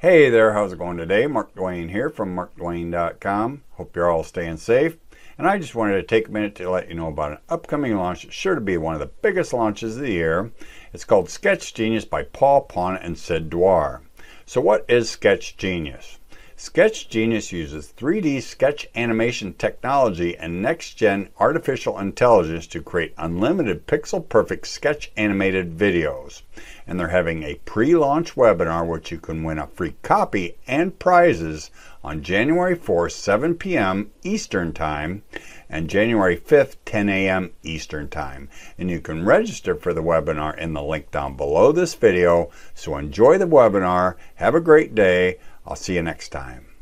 Hey there, how's it going today? Mark Dwayne here from markdwayne.com. Hope you're all staying safe. And I just wanted to take a minute to let you know about an upcoming launch. that's sure to be one of the biggest launches of the year. It's called Sketch Genius by Paul Pond and Sid Dwar. So, what is Sketch Genius? Sketch Genius uses 3D sketch animation technology and next gen artificial intelligence to create unlimited pixel perfect sketch animated videos. And they're having a pre launch webinar, which you can win a free copy and prizes on January 4th, 7 p.m. Eastern Time, and January 5th, 10 a.m. Eastern Time. And you can register for the webinar in the link down below this video. So enjoy the webinar. Have a great day. I'll see you next time.